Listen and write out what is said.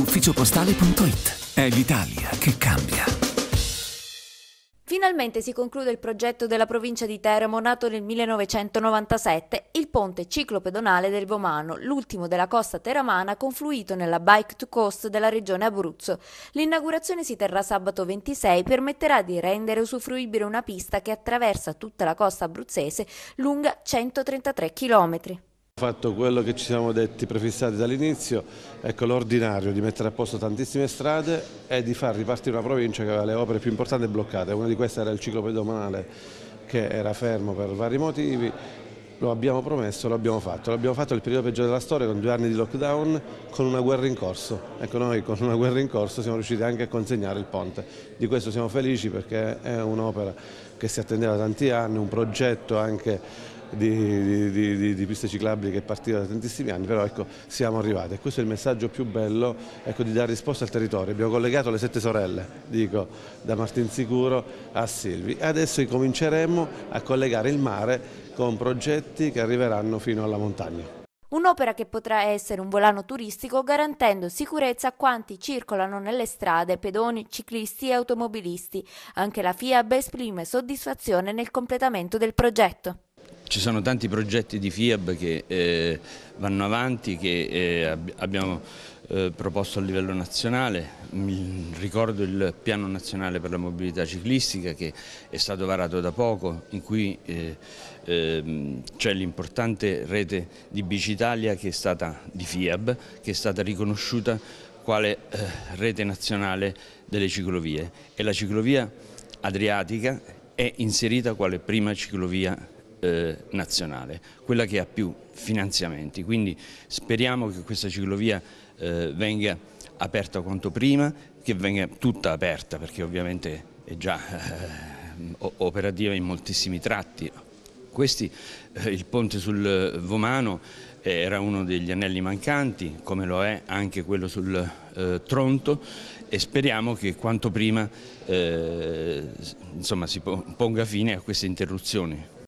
ufficiopostale.it. È l'Italia che cambia. Finalmente si conclude il progetto della provincia di Teramo nato nel 1997, il ponte ciclopedonale del Vomano, l'ultimo della costa teramana confluito nella Bike to Coast della regione Abruzzo. L'inaugurazione si terrà sabato 26 e permetterà di rendere usufruibile una pista che attraversa tutta la costa abruzzese lunga 133 chilometri fatto quello che ci siamo detti prefissati dall'inizio, ecco l'ordinario di mettere a posto tantissime strade e di far ripartire una provincia che aveva le opere più importanti bloccate, una di queste era il ciclo pedonale che era fermo per vari motivi, lo abbiamo promesso, lo abbiamo fatto, l'abbiamo fatto nel periodo peggiore della storia con due anni di lockdown, con una guerra in corso, ecco noi con una guerra in corso siamo riusciti anche a consegnare il ponte, di questo siamo felici perché è un'opera che si attendeva da tanti anni, un progetto anche di, di, di, di, piste ciclabili che partiva da tantissimi anni, però ecco, siamo arrivati e questo è il messaggio più bello ecco, di dare risposta al territorio. Abbiamo collegato le sette sorelle, dico, da Martinsicuro a Silvi. Adesso cominceremo a collegare il mare con progetti che arriveranno fino alla montagna. Un'opera che potrà essere un volano turistico garantendo sicurezza a quanti circolano nelle strade, pedoni, ciclisti e automobilisti. Anche la FIAB esprime soddisfazione nel completamento del progetto. Ci sono tanti progetti di FIAB che eh, vanno avanti, che eh, ab abbiamo eh, proposto a livello nazionale. Mi ricordo il piano nazionale per la mobilità ciclistica che è stato varato da poco, in cui eh, ehm, c'è l'importante rete di Bicitalia che è stata di FIAB, che è stata riconosciuta quale eh, rete nazionale delle ciclovie e la ciclovia adriatica è inserita quale prima ciclovia eh, nazionale, quella che ha più finanziamenti, quindi speriamo che questa ciclovia eh, venga aperta quanto prima, che venga tutta aperta perché ovviamente è già eh, operativa in moltissimi tratti. Questi, eh, il ponte sul Vomano eh, era uno degli anelli mancanti, come lo è anche quello sul eh, Tronto e speriamo che quanto prima eh, insomma, si ponga fine a queste interruzioni.